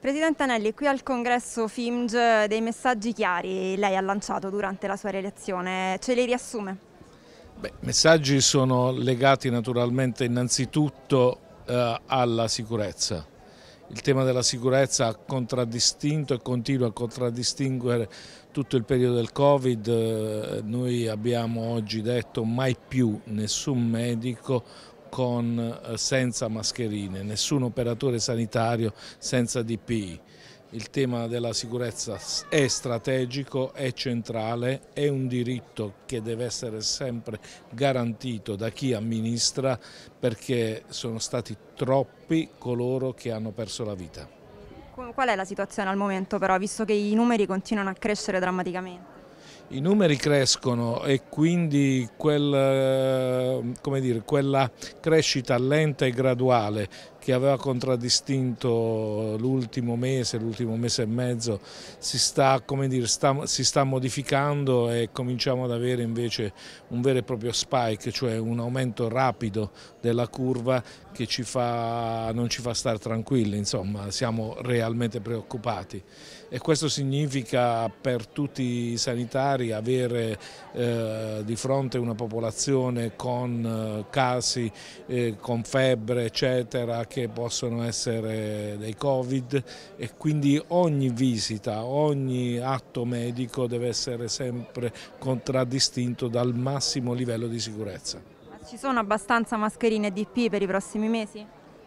Presidente Anelli, qui al congresso FIMG dei messaggi chiari lei ha lanciato durante la sua reelezione, ce li riassume? Beh, messaggi sono legati naturalmente innanzitutto eh, alla sicurezza. Il tema della sicurezza ha contraddistinto e continua a contraddistinguere tutto il periodo del Covid. Eh, noi abbiamo oggi detto mai più nessun medico con, eh, senza mascherine, nessun operatore sanitario senza DPI. Il tema della sicurezza è strategico, è centrale, è un diritto che deve essere sempre garantito da chi amministra perché sono stati troppi coloro che hanno perso la vita. Qual è la situazione al momento però, visto che i numeri continuano a crescere drammaticamente? i numeri crescono e quindi quel, eh, dire, quella crescita lenta e graduale che aveva contraddistinto l'ultimo mese, l'ultimo mese e mezzo, si sta, dire, sta, si sta, modificando e cominciamo ad avere invece un vero e proprio spike, cioè un aumento rapido della curva che ci fa, non ci fa stare tranquilli, insomma siamo realmente preoccupati e questo significa per tutti i sanitari sanitaria, avere eh, di fronte una popolazione con eh, casi, eh, con febbre eccetera che possono essere dei covid e quindi ogni visita, ogni atto medico deve essere sempre contraddistinto dal massimo livello di sicurezza. Ci sono abbastanza mascherine DP per i prossimi mesi?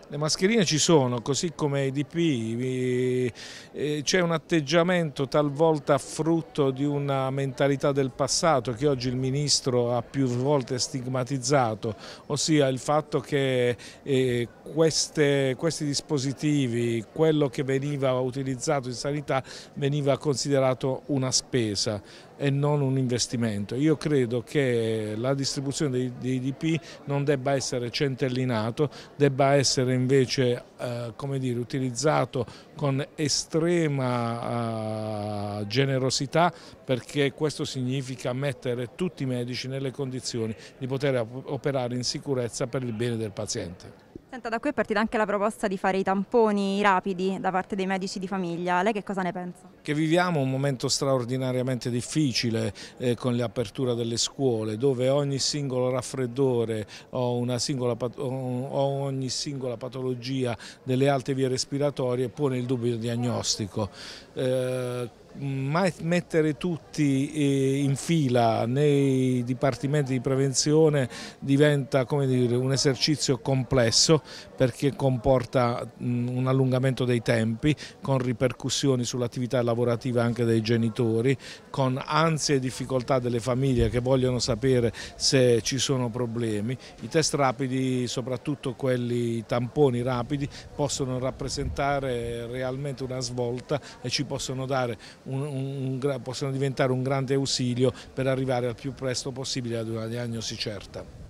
Le mascherine ci sono, così come i DP, eh, c'è un atteggiamento talvolta frutto di una mentalità del passato che oggi il Ministro ha più volte stigmatizzato, ossia il fatto che eh, queste, questi dispositivi, quello che veniva utilizzato in sanità veniva considerato una spesa e non un investimento. Io credo che la distribuzione dei DP non debba essere centellinato, debba essere essere invece eh, dire, utilizzato con estrema eh, generosità perché questo significa mettere tutti i medici nelle condizioni di poter operare in sicurezza per il bene del paziente. Senta, da qui è partita anche la proposta di fare i tamponi rapidi da parte dei medici di famiglia. Lei che cosa ne pensa? Che viviamo un momento straordinariamente difficile eh, con l'apertura delle scuole, dove ogni singolo raffreddore o, singola, o, ogni singola patologia delle alte vie respiratorie pone il dubbio diagnostico. Eh, mettere tutti eh, in fila nei dipartimenti di prevenzione diventa dire, un esercizio complesso perché comporta mm, un allungamento dei tempi con ripercussioni sull'attività lavorativa anche dei genitori, con ansie e difficoltà delle famiglie che vogliono sapere se ci sono problemi. I test rapidi, soprattutto quelli tamponi rapidi, possono rappresentare realmente una svolta e ci possono dare un, un, un, possono diventare un grande ausilio per arrivare al più presto possibile ad una diagnosi certa.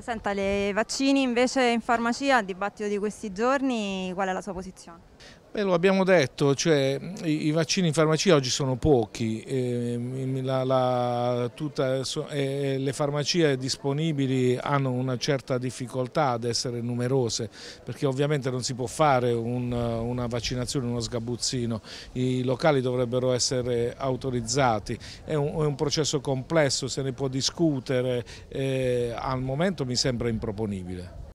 Senta, le vaccini invece in farmacia, il dibattito di questi giorni, qual è la sua posizione? Beh, lo abbiamo detto, cioè, i, i, vaccini in farmacia oggi sono pochi, eh, la, la, tutta, so, eh, eh, le farmacie disponibili hanno una certa difficoltà ad essere numerose perché ovviamente non si può fare un, una vaccinazione, uno sgabuzzino, i locali dovrebbero essere autorizzati, è un, è un processo complesso, se ne può discutere, eh, al momento mi sembra improponibile.